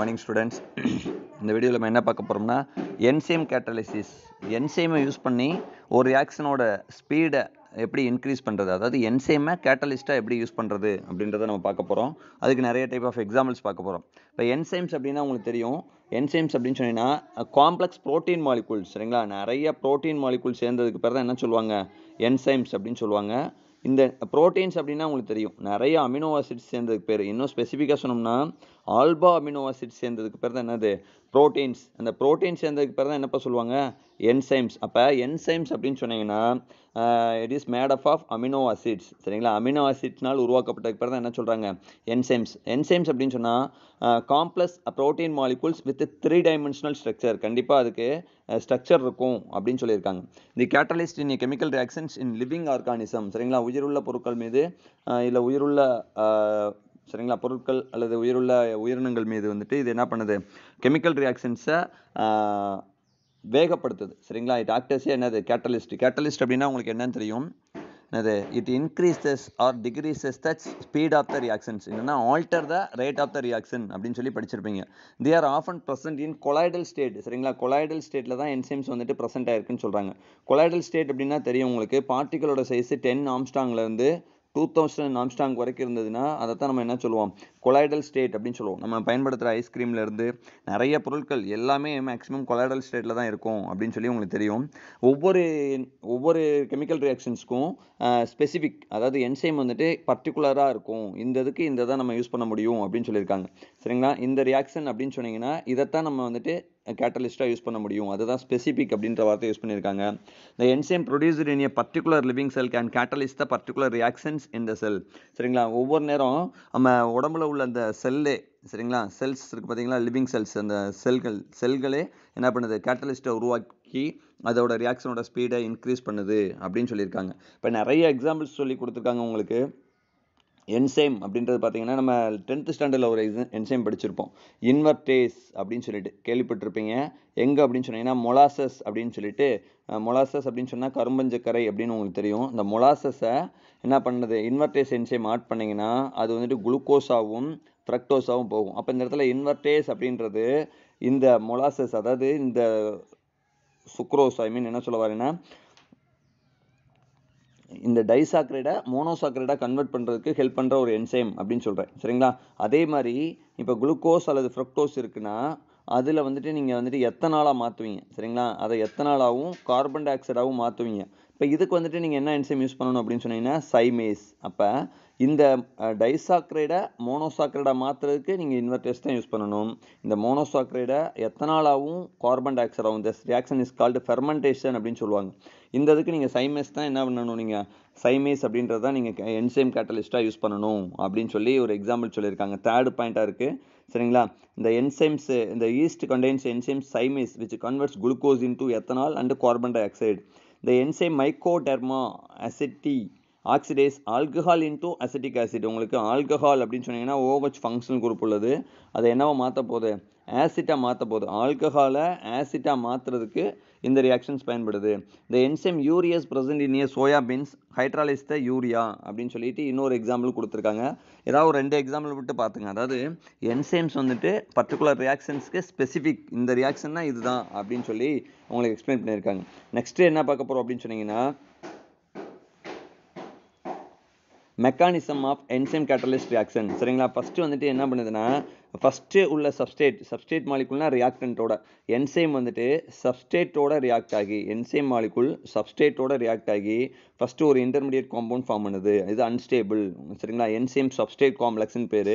morning students இந்த வீடியோவில் நம்ம என்ன பார்க்க போகிறோம்னா என்சைம் கேட்டலிசிஸ் என்சைமை யூஸ் பண்ணி ஒரு ரியாக்ஷனோட ஸ்பீடை எப்படி இன்க்ரீஸ் பண்ணுறது அதாவது என்சைமை கேட்டலிஸ்ட்டாக எப்படி யூஸ் பண்ணுறது அப்படின்றத நம்ம பார்க்க போகிறோம் அதுக்கு நிறைய டைப் ஆஃப் எக்ஸாம்பிள்ஸ் பார்க்க போகிறோம் இப்போ என்சைம்ஸ் அப்படின்னா உங்களுக்கு தெரியும் என்சைம்ஸ் அப்படின்னு சொன்னீங்கன்னா காம்ப்ளெக்ஸ் ப்ரோட்டீன் மாலிகூல்ஸ் சரிங்களா நிறைய ப்ரோட்டீன் மாலிகூல் சேர்ந்ததுக்கு பேர் தான் என்ன சொல்லுவாங்க என்சைம்ஸ் அப்படின்னு சொல்லுவாங்க இந்த ப்ரோட்டீன்ஸ் அப்படின்னா உங்களுக்கு தெரியும் நிறைய அமினோ ஆசிட்ஸ் சேர்ந்ததுக்கு பேர் இன்னும் ஸ்பெசிஃபிக்காக சொன்னோம்னா ஆல்பா அமினோ ஆசிட் சேர்ந்ததுக்கு பேர் தான் என்னது ப்ரோட்டீன்ஸ் அந்த ப்ரோட்டீன் சேர்ந்ததுக்கு பிறகு தான் என்னப்பா சொல்லுவாங்க என்சைம்ஸ் அப்போ என்சைம்ஸ் அப்படின்னு சொன்னீங்கன்னா it is made up of amino acids சரிங்களா அமினோ ஆசிட்னால் உருவாக்கப்பட்டதுக்கு பேர் தான் என்ன சொல்கிறாங்க என்சைம்ஸ் என்சைம்ஸ் அப்படின்னு சொன்னால் complex protein molecules with three dimensional structure கண்டிப்பாக அதுக்கு ஸ்ட்ரக்சர் இருக்கும் அப்படின்னு சொல்லியிருக்காங்க the catalyst in chemical reactions in living organism சரிங்களா உயிருள்ள பொருட்கள் மீது இல்லை உயிருள்ள சரிங்களா பொருட்கள் அல்லது உயிருள்ள உயிரினங்கள் மீது வந்துட்டு இது என்ன பண்ணுது கெமிக்கல் ரியாக்ஷன்ஸை வேகப்படுத்துது சரிங்களா இட் ஆக்டர்ஸே என்னது கேட்டலிஸ்ட் கேட்டலிஸ்ட் அப்படின்னா உங்களுக்கு என்னன்னு தெரியும் என்னது it increases or decreases the speed of the reactions என்னன்னா alter the rate of the reaction அப்படின்னு சொல்லி படிச்சிருப்பீங்க they are of and present in colloidal state சரிங்களா கொலாய்டல் ஸ்டேட்டில் தான் என்சைம்ஸ் வந்துட்டு ப்ரெசென்ட் ஆயிருக்குன்னு சொல்கிறாங்க கொலாய்டல் ஸ்டேட் அப்படின்னா தெரியும் உங்களுக்கு பார்ட்டிகளோட சைஸ் டென் வந்து டூ தௌசண்ட் ஆம்ஸ்டாங் வரைக்கும் இருந்ததுன்னா அதை தான் நம்ம என்ன சொல்லுவோம் கொலாய்டல் ஸ்டேட் அப்படின்னு சொல்லுவோம் நம்ம பயன்படுத்துகிற ஐஸ்கிரீம்லேருந்து நிறைய பொருட்கள் எல்லாமே மேக்ஸிமம் கொலாய்டல் ஸ்டேட்டில் தான் இருக்கும் அப்படின்னு சொல்லி உங்களுக்கு தெரியும் ஒவ்வொரு ஒவ்வொரு கெமிக்கல் ரியாக்ஷன்ஸ்க்கும் ஸ்பெசிஃபிக் அதாவது என்சைம் வந்துட்டு பர்டிகுலராக இருக்கும் இந்த இதுக்கு இந்த தான் நம்ம யூஸ் பண்ண முடியும் அப்படின்னு சொல்லியிருக்காங்க சரிங்களா இந்த ரியாக்ஷன் அப்படின்னு சொன்னிங்கன்னா இதைத்தான் நம்ம வந்துட்டு கேட்டலிஸ்ட்டாக யூஸ் பண்ண முடியும் அதுதான் ஸ்பெசிஃபிக் அப்படின்ற வார்த்தை யூஸ் பண்ணியிருக்காங்க இந்த enzyme producer in a particular living cell can catalyst the particular reactions in the cell சரிங்களா ஒவ்வொரு நேரம் நம்ம உடம்புல உள்ள அந்த செல்லே சரிங்களா செல்ஸ் இருக்குது பார்த்தீங்களா லிவிங் செல்ஸ் அந்த செல்கள் செல்களே என்ன பண்ணுது கேட்டலிஸ்ட்டை உருவாக்கி அதோட ரியாக்ஷனோட ஸ்பீடை இன்க்ரீஸ் பண்ணுது அப்படின்னு சொல்லியிருக்காங்க இப்போ நிறைய எக்ஸாம்பிள்ஸ் சொல்லி கொடுத்துருக்காங்க உங்களுக்கு என்சைம் அப்படின்றது பார்த்தீங்கன்னா நம்ம டென்த்து ஸ்டாண்டர்டில் ஒரு என்சைம் படிச்சிருப்போம் இன்வர்டேஸ் அப்படின்னு சொல்லிட்டு கேள்விப்பட்டிருப்பீங்க எங்கே அப்படின்னு சொன்னீங்கன்னா மொலாசஸ் அப்படின்னு சொல்லிட்டு மொலாசஸ் அப்படின்னு சொன்னால் கரும்பஞ்சக்கரை அப்படின்னு உங்களுக்கு தெரியும் இந்த மொலாசஸை என்ன பண்ணுறது இன்வர்டேஸ் என்சைம் ஆட் பண்ணிங்கன்னா அது வந்துட்டு குளுக்கோஸாகவும் ஃப்ரக்டோஸாகவும் போகும் அப்போ இந்த இடத்துல இன்வர்டேஸ் அப்படின்றது இந்த மொலாசஸ் அதாவது இந்த சுக்ரோஸ் ஐ மீன் என்ன சொல்ல இந்த டைசாக்ரைடை மோனோசாக்ரைடாக கன்வெர்ட் பண்ணுறதுக்கு ஹெல்ப் பண்ணுற ஒரு என்சைம் அப்படின்னு சொல்கிறேன் சரிங்களா அதே மாதிரி இப்போ குளுக்கோஸ் அல்லது ஃப்ரக்டோஸ் இருக்குன்னா அதில் வந்துட்டு நீங்கள் வந்துட்டு எத்தனாலாக மாற்றுவீங்க சரிங்களா அதை எத்தனாலாகவும் கார்பன் டை ஆக்சைடாகவும் மாற்றுவீங்க இப்போ இதுக்கு வந்துட்டு நீங்கள் என்ன என்சைம் யூஸ் பண்ணணும் அப்படின்னு சொன்னீங்கன்னா சைமேஸ் அப்போ இந்த டைசாக்ரைடை மோனோசாக்ரைடை மாற்றுறதுக்கு நீங்கள் இன்வெர்டர்ஸ் தான் யூஸ் பண்ணணும் இந்த மோனோசாக்ரைடை எத்தனாலாகவும் கார்பன் டை ஆக்சைட் ஆகும் this reaction is called fermentation அப்படின்னு சொல்லுவாங்க இந்த இதுக்கு நீங்கள் சைமேஸ் தான் என்ன பண்ணணும் நீங்கள் சைமேஸ் அப்படின்றத நீங்கள் என்சைம் கேட்டலிஸ்ட்டாக யூஸ் பண்ணணும் அப்படின்னு சொல்லி ஒரு எக்ஸாம்பிள் சொல்லியிருக்காங்க தேர்டு பாயிண்ட்டாக இருக்குது சரிங்களா இந்த என்சைம்ஸ் இந்த yeast contains enzymes zymase which converts glucose into ethanol and carbon dioxide the enzyme mycoderma aceti oxidase alcohol into acetic acid உங்களுக்கு ஆல்கஹால் அப்படின்னு சொன்னீங்கன்னா ஓஹெச் ஃபங்க்ஷன் குரூப் உள்ளது அதை என்னவோ மாற்ற போகுது ஆசிட்டாக மாற்ற போகுது ஆல்கஹாலை ஆசிட்டாக மாற்றுறதுக்கு இந்த ரியாக்ஷன்ஸ் பயன்படுது இந்த enzyme urease present in a soya beans the urea அப்படின்னு சொல்லிட்டு இன்னொரு எக்ஸாம்பிள் கொடுத்துருக்காங்க ஏதாவது ஒரு ரெண்டு எக்ஸாம்பிள் விட்டு பார்த்துங்க அதாவது என்சைம்ஸ் வந்துட்டு பர்டிகுலர் ரியாக்ஷன்ஸ்க்கு ஸ்பெசிஃபிக் இந்த ரியாக்ஷன்னா இதுதான் அப்படின்னு சொல்லி உங்களுக்கு எக்ஸ்பிளைன் பண்ணியிருக்காங்க நெக்ஸ்ட்டு என்ன பார்க்க போகிறோம் அப்படின்னு சொன்னீங்கன்னா mechanism of enzyme catalyst reaction சரிங்களா ஃபஸ்ட்டு வந்துட்டு என்ன பண்ணுதுன்னா ஃபஸ்ட்டு உள்ள சப்ஸ்டேட் சப்ஸ்டேட் மாலிகுல்னா ரியாக்டன்ட்டோட என்சைம் வந்துட்டு சப்ஸ்டேட்டோட ரியாக்ட் ஆகி என்சைம் மாலிகுல் சப்ஸ்டேட்டோட ரியாக்ட் ஆகி ஃபஸ்ட்டு ஒரு இன்டர்மீடியட் காம்பவுண்ட் ஃபார்ம் பண்ணுது இது அன்ஸ்டேபிள் சரிங்களா என்சைம் சப்ஸ்டேட் காம்ப்ளெக்ஸ்னு பேர்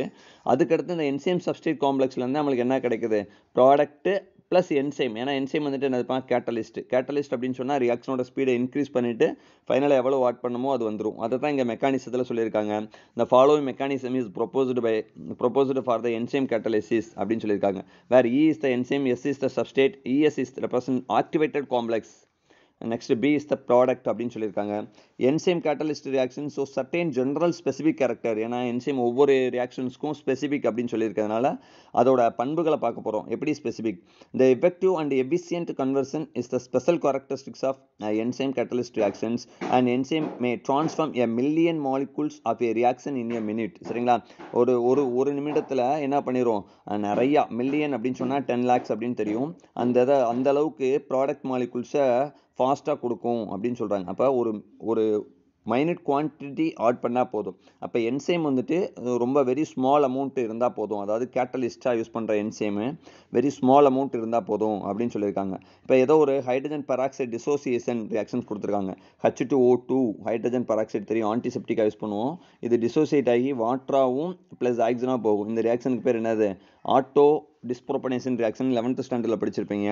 அதுக்கடுத்து இந்த என்சைம் சப்ஸ்டேட் காம்ப்ளெக்ஸ்லேருந்து நம்மளுக்கு என்ன கிடைக்குது ப்ராடக்ட்டு ப்ளஸ் என்சைம் ஏன்னா என்சைம் வந்துட்டு என்னதுப்பா கேட்டலிஸ்ட் கேட்டலிஸ்ட் அப்படின்னு சொன்னால் ரியாக்ஷனோட ஸ்பீடை இன்க்ரீஸ் பண்ணிவிட்டு ஃபைனலாக எவ்வளோ வாட் பண்ணமோ அது வந்துடும் அதை தான் இங்கே மெக்கானிசத்தில் சொல்லியிருக்காங்க இந்த following mechanism is proposed by proposed for the enzyme catalysis அப்படின்னு சொல்லியிருக்காங்க வேறு E is the enzyme S is the substrate ES is represent activated complex next P is the product அப்படின்னு சொல்லியிருக்காங்க enzyme catalyst reaction so certain general specific character ஏன்னா enzyme ஒவ்வொரு ரியாக்ஷன்ஸ்க்கும் specific அப்படின்னு சொல்லியிருக்கிறதுனால அதோட பண்புகளை பார்க்க போகிறோம் எப்படி specific the effective and efficient conversion is the special characteristics of enzyme catalyst reactions and enzyme may transform a million molecules of a reaction in a minute சரிங்களா ஒரு ஒரு ஒரு நிமிடத்தில் என்ன பண்ணிடுவோம் நிறையா மில்லியன் அப்படின்னு சொன்னால் டென் லேக்ஸ் அப்படின்னு தெரியும் அந்த இதை அந்த அளவுக்கு ப்ராடக்ட் மாலிகூல்ஸை ஃபாஸ்ட்டாக கொடுக்கும் அப்படின்னு சொல்கிறாங்க அப்போ ஒரு ஒரு மைனட் குவான்டிட்டி ஆட் பண்ணால் போதும் அப்போ என்சேம் வந்துட்டு ரொம்ப வெரி ஸ்மால் அமௌண்ட் இருந்தால் போதும் அதாவது கேட்டலிஸ்ட்டாக யூஸ் பண்ணுற என்சேமு வெரி ஸ்மால் அமௌண்ட் இருந்தால் போதும் அப்படின்னு சொல்லியிருக்காங்க இப்போ ஏதோ ஒரு ஹைட்ரஜன் பராக்சைட் டிசோசியேஷன் ரியாக்ஷன்ஸ் கொடுத்துருக்காங்க H two O two hydrogen peroxide தெரியும் ஆன்டிசெப்டிக்காக யூஸ் பண்ணுவோம் இது டிசோசியேட் ஆகி வாட்டராகவும் ப்ளஸ் ஆக்சிஜனாக போகும் இந்த ரியாக்ஷனுக்கு பேர் என்னது ஆட்டோ டிஸ்ப்ரோபனேஷன் ரியாக்ஷன் லெவன்த்து ஸ்டாண்டர்டில் படிச்சிருப்பீங்க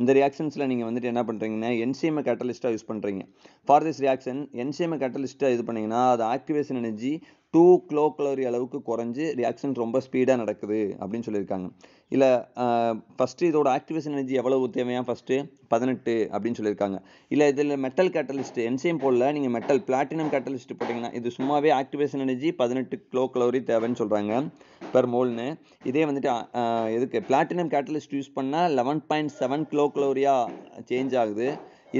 இந்த ரியாக்ஷன்ஸில் நீங்கள் வந்துட்டு என்ன பண்ணுறீங்கன்னா என்சிஎம் கேட்டலிஸ்ட்டாக யூஸ் பண்ணுறீங்க ஃபார் திஸ் ரியாக்ஷன் என்சிஎம் கேட்டலிஸ்ட்டாக இது பண்ணிங்கன்னா அது activation energy two kilo calorie அளவுக்கு குறைஞ்சி ரியாக்ஷன் ரொம்ப ஸ்பீடாக நடக்குது அப்படின்னு சொல்லியிருக்காங்க இல்லை ஃபஸ்ட்டு இதோட ஆக்டிவேஷன் எனர்ஜி எவ்வளவு தேவையாக ஃபஸ்ட்டு பதினெட்டு அப்படின்னு சொல்லியிருக்காங்க இல்லை இதில் மெட்டல் கேட்டலிஸ்ட் என்சேம் போடல நீங்கள் மெட்டல் பிளாட்டினம் கேட்டலிஸ்ட் போட்டிங்கன்னா இது சும்மாவே ஆக்டிவேஷன் எனர்ஜி பதினெட்டு க்ளோ கலோரி தேவைன்னு சொல்கிறாங்க பெர் மோல்னு இதே வந்துட்டு எதுக்கு பிளாட்டினம் கேட்டலிஸ்ட் யூஸ் பண்ணால் லெவன் பாயிண்ட் செவன் க்ளோ கலோரியாக சேஞ்ச் ஆகுது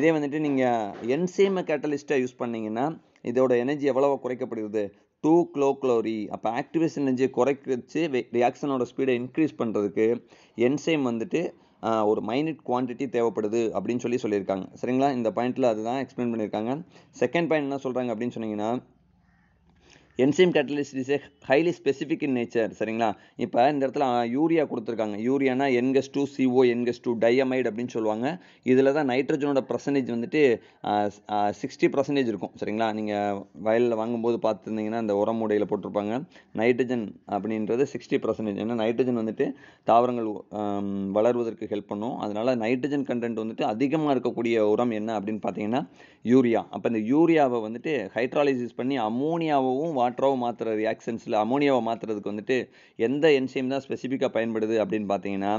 இதே வந்துட்டு நீங்கள் என்சைம கேட்டலிஸ்ட்டாக யூஸ் பண்ணிங்கன்னா இதோட எனர்ஜி எவ்வளவோ குறைக்கப்படுகிறது டூ க்ளோ க்ளோரி அப்போ ஆக்டிவேஷன் எனர்ஜியை குறைக்கிறச்சு ரியாக்ஷனோட ஸ்பீடை இன்க்ரீஸ் பண்ணுறதுக்கு என்சைம் வந்துட்டு ஒரு மைனிட் குவான்டிட்டி தேவைப்படுது அப்படின்னு சொல்லி சொல்லியிருக்காங்க சரிங்களா இந்த பாயிண்ட்டில் அதுதான் எக்ஸ்பிளைன் பண்ணியிருக்காங்க செகண்ட் பாயிண்ட் என்ன சொல்கிறாங்க அப்படின்னு சொன்னீங்கன்னா enzyme catalyst is a highly specific in nature சரிங்களா இப்போ இந்த இடத்துல யூரியா கொடுத்துருக்காங்க யூரியானா NH two CO NH two diamide அப்படின்னு சொல்லுவாங்க இதில் தான் நைட்ரஜனோட பர்சன்டேஜ் வந்துட்டு சிக்ஸ்டி பர்சன்டேஜ் இருக்கும் சரிங்களா நீங்கள் வயலில் வாங்கும்போது பார்த்துருந்தீங்கன்னா அந்த உரம் உடையில் போட்டிருப்பாங்க நைட்ரஜன் அப்படின்றது சிக்ஸ்டி பர்சன்டேஜ் ஏன்னா நைட்ரஜன் வந்துட்டு தாவரங்கள் வளர்வதற்கு ஹெல்ப் பண்ணும் அதனால் நைட்ரஜன் கண்டென்ட் வந்துட்டு அதிகமாக இருக்கக்கூடிய உரம் என்ன அப்படின்னு பார்த்தீங்கன்னா யூரியா அப்போ இந்த யூரியாவை வந்துட்டு ஹைட்ராலிசிஸ் பண்ணி அமோனியாவும் வாட்டராக மாற்றுற ரியாக்ஷன்ஸில் அமோனியாவை மாற்றுறதுக்கு வந்துட்டு எந்த என்சைம் தான் ஸ்பெசிஃபிக்காக பயன்படுது அப்படின்னு பார்த்தீங்கன்னா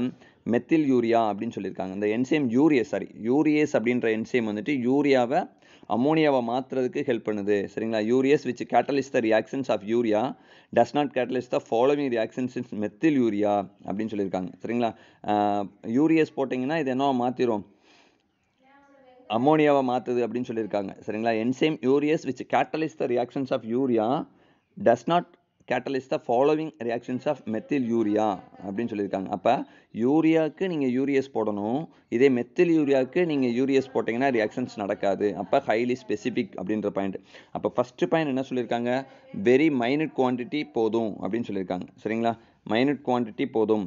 மெத்தில் யூரியா அப்படின்னு சொல்லியிருக்காங்க இந்த என்சைம் யூரியஸ் சாரி யூரியஸ் அப்படின்ற என்சைம் வந்துட்டு யூரியாவை அமோனியாவை மாற்றுறதுக்கு ஹெல்ப் பண்ணுது சரிங்களா urease which catalyse the reactions of urea does not catalyse the following reactions இன்ஸ் மெத்தில் யூரியா அப்படின்னு சொல்லியிருக்காங்க சரிங்களா யூரியஸ் போட்டிங்கன்னா இது என்ன மாற்றிடும் அமோனியாவை மாற்றுது அப்படின்னு சொல்லியிருக்காங்க சரிங்களா enzyme urease which catalyse the reactions of urea does not catalyse the following reactions of methyl urea அப்படின்னு சொல்லியிருக்காங்க அப்போ யூரியாவுக்கு நீங்கள் யூரியஸ் போடணும் இதே மெத்தில் யூரியாவுக்கு நீங்கள் யூரியஸ் போட்டிங்கன்னா ரியாக்ஷன்ஸ் நடக்காது அப்போ ஹைலி ஸ்பெசிஃபிக் அப்படின்ற பாயிண்ட் அப்போ ஃபஸ்ட்டு பாயிண்ட் என்ன சொல்லியிருக்காங்க வெரி மைனட் குவான்டிட்டி போதும் அப்படின்னு சொல்லியிருக்காங்க சரிங்களா மைனட் குவான்டிட்டி போதும்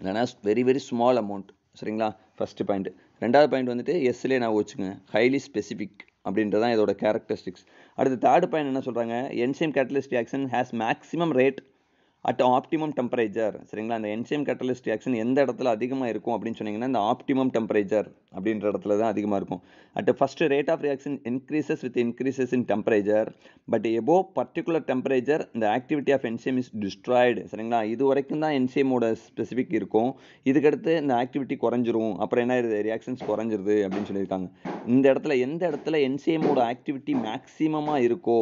இல்லைனா வெரி வெரி ஸ்மால் அமௌண்ட் சரிங்களா ஃபஸ்ட்டு பாயிண்ட் ரெண்டாவது பாயிண்ட் வந்துட்டு எஸ்லேயே நான் வச்சுங்க ஹைலி ஸ்பெசிஃபிக் அப்படின்றதான் இதோட கேரக்டரிஸ்டிக்ஸ் அடுத்து தேர்ட் பாயிண்ட் என்ன சொல்கிறாங்க enzyme catalyst reaction has maximum rate at optimum temperature சரிங்களா அந்த என்சைம் கேட்டலிஸ்ட் ரியாக்ஷன் எந்த இடத்துல அதிகமாக இருக்கும் அப்படின்னு சொன்னிங்கன்னா இந்த ஆப்டிமம் டெம்பரேச்சர் அப்படின்ற இடத்துல தான் அதிகமாக இருக்கும் at first rate of reaction increases with increases in temperature but above particular temperature இந்த activity of enzyme is destroyed சரிங்களா இது வரைக்கும் தான் என்சைமோட ஸ்பெசிஃபிக் இருக்கும் இதுக்கடுத்து இந்த ஆக்டிவிட்டி குறைஞ்சிரும் அப்புறம் என்ன இருக்குது ரியாக்ஷன்ஸ் குறைஞ்சிருது அப்படின்னு சொல்லியிருக்காங்க இந்த இடத்துல எந்த இடத்துல என்சைமோட ஆக்டிவிட்டி மேக்ஸிமமாக இருக்கோ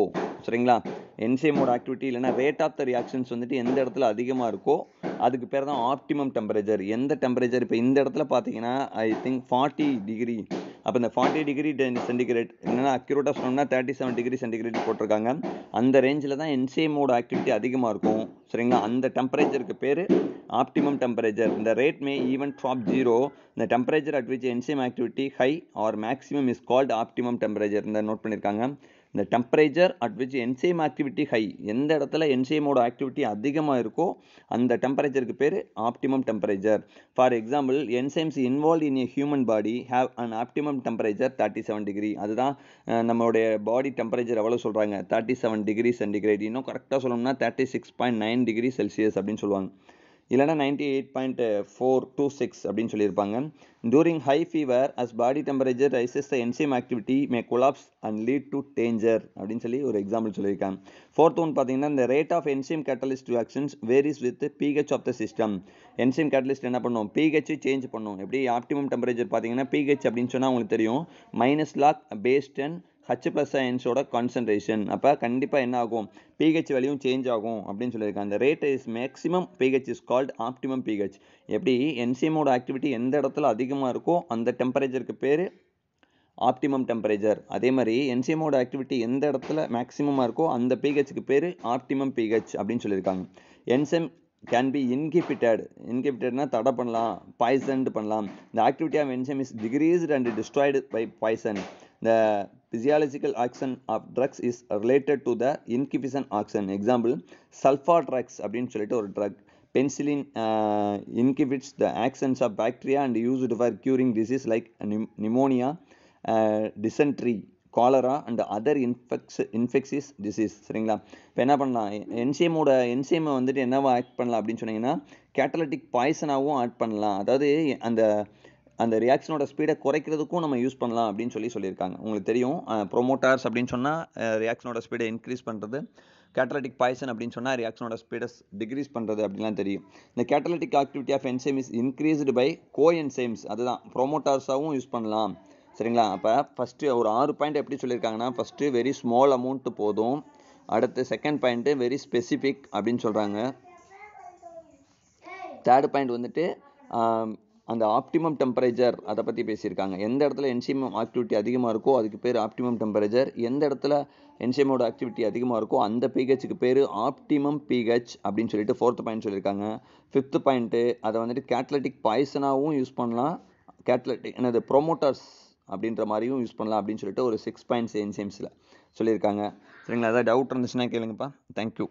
சரிங்களா என்சைமோட ஆக்டிவிட்டி இல்லைனா ரேட் ஆஃப் த ரியாக்ஷன்ஸ் வந்துட்டு எந்த இடத்துல அதிகமாக இருக்கோ அதுக்கு பேர் தான் ஆப்டிமம் டெம்பரேச்சர் எந்த டெம்பரேச்சர் இப்போ இந்த இடத்துல பார்த்தீங்கன்னா ஐ திங்க் ஃபார்ட்டி டிகிரி அப்போ இந்த ஃபார்ட்டி டிகிரி சென்டிகிரேட் என்னென்னா அக்யூரேட்டாக சொன்னோம்னா தேர்ட்டி செவன் டிகிரி சென்டிகிரேட் போட்டிருக்காங்க அந்த ரேஞ்சில் தான் என்சைமோட ஆக்டிவிட்டி அதிகமாக இருக்கும் சரிங்களா அந்த டெம்பரேச்சருக்கு பேர் ஆப்டிமம் டெம்பரேச்சர் இந்த rate may even drop zero இந்த temperature at which which enzyme activity high or maximum is called optimum temperature இந்த நோட் பண்ணியிருக்காங்க இந்த temperature at which enzyme activity high எந்த இடத்துல என்சைமோட ஆக்டிவிட்டி அதிகமாக இருக்கோ அந்த டெம்பரேச்சருக்கு பேர் optimum temperature for example enzymes involve in a human body have an optimum temperature thirty seven degree அதுதான் நம்மளுடைய பாடி டெம்பரேச்சர் எவ்வளோ சொல்கிறாங்க தேர்ட்டி செவன் டிகிரி சென்டிகிரேட் இன்னும் கரெக்டாக சொல்லணும்னா thirty six point nine degree Celsius அப்படின்னு சொல்லுவாங்க இல்லைனா ninety eight point four to six அப்படின்னு சொல்லியிருப்பாங்க during high fever as body temperature rises the enzyme activity may collapse and lead to danger அப்படின்னு சொல்லி ஒரு எக்ஸாம்பிள் சொல்லியிருக்காங்க ஃபோர்த் ஒன் பார்த்தீங்கன்னா இந்த rate of enzyme catalyst actions varies with pH of the system enzyme catalyst என்ன பண்ணும் pH change பண்ணும் எப்படி ஆப்டிமம் டெம்பரேச்சர் பார்த்தீங்கன்னா பிஹெச் அப்படின்னு சொன்னால் உங்களுக்கு தெரியும் minus log base ten H plus அயன்ஸோட கான்சன்ட்ரேஷன் அப்போ கண்டிப்பாக என்ன ஆகும் பிஹெச் வேல்யூ சேஞ்ச் ஆகும் அப்படின்னு சொல்லியிருக்காங்க அந்த rate is maximum pH is called optimum pH எப்படி என்சிஎமோட ஆக்டிவிட்டி எந்த இடத்துல அதிகமாக இருக்கோ அந்த டெம்பரேச்சருக்கு பேர் ஆப்டிமம் டெம்பரேச்சர் அதே மாதிரி என்சிஎமோட ஆக்டிவிட்டி எந்த இடத்துல மேக்ஸிமமாக இருக்கோ அந்த பிஹெச்சுக்கு பேர் ஆப்டிமம் பிஹெச் அப்படின்னு சொல்லியிருக்காங்க என்சிஎம் கேன் பி இன்கிபிட்டட் இன்கிபிட்டட்னா தடை பண்ணலாம் பாய்சன்ட் பண்ணலாம் இந்த activity of enzyme is decreased and destroyed by poison இந்த physiological action of drugs is related to the inhibition action example sulfur drugs அப்படின்னு சொல்லிட்டு ஒரு drug penicillin inhibits the actions of bacteria and used for curing disease like pneumonia dysentery cholera and other infects infections disease சரிங்களா இப்போ என்ன பண்ணலாம் என்சிஎமோட என்சிஎம்மை வந்துட்டு என்னவா act பண்ணலாம் அப்படின்னு சொன்னீங்கன்னா கேட்டலட்டிக் பாய்சனாகவும் ஆட் பண்ணலாம் அதாவது அந்த அந்த ரியாக்ஷனோட ஸ்பீடை குறைக்கிறதுக்கும் நம்ம யூஸ் பண்ணலாம் அப்படின்னு சொல்லி சொல்லியிருக்காங்க உங்களுக்கு தெரியும் ப்ரொமோட்டார்ஸ் அப்படின்னு சொன்னால் ரியாக்ஷனோட ஸ்பீடை இன்க்ரீஸ் பண்ணுறது கேட்டலட்டிக் பாய்சன் அப்படின்னு சொன்னால் ரியாக்ஷனோட ஸ்பீடை டிக்ரீஸ் பண்ணுறது அப்படிலாம் தெரியும் இந்த catalytic activity of enzyme is increased by coenzymes அதுதான் ப்ரொமோட்டார்ஸாகவும் யூஸ் பண்ணலாம் சரிங்களா அப்போ ஃபஸ்ட்டு ஒரு ஆறு பாயிண்ட் எப்படி சொல்லியிருக்காங்கன்னா ஃபஸ்ட்டு வெரி ஸ்மால் அமௌண்ட்டு போதும் அடுத்து செகண்ட் பாயிண்ட்டு வெரி ஸ்பெசிஃபிக் அப்படின்னு சொல்கிறாங்க தேர்டு பாயிண்ட் வந்துட்டு அந்த ஆப்டிமம் டெம்பரேச்சர் அதை பற்றி பேசியிருக்காங்க எந்த இடத்துல என்சிஎம் ஆக்டிவிட்டி அதிகமாக இருக்கோ அதுக்கு பேர் ஆப்டிமம் டெம்பரேச்சர் எந்த இடத்துல என்சிஎம்மோட ஆக்டிவிட்டி அதிகமாக இருக்கோ அந்த பிஹெச்சுக்கு பேர் ஆப்டிமம் பிஹெச் அப்படின்னு சொல்லிட்டு ஃபோர்த்து பாயிண்ட் சொல்லியிருக்காங்க ஃபிஃப்த்து பாயிண்ட்டு அதை வந்துட்டு கேட்லட்டிக் பாய்சனாகவும் யூஸ் பண்ணலாம் கேட்லட்டிக் என்னது ப்ரொமோட்டர்ஸ் அப்படின்ற மாதிரியும் யூஸ் பண்ணலாம் அப்படின்னு சொல்லிட்டு ஒரு சிக்ஸ் பாயிண்ட்ஸ் என்சிஎம்ஸில் சொல்லியிருக்காங்க சரிங்களா ஏதாவது டவுட் இருந்துச்சுன்னா கேளுங்கப்பா தேங்க்யூ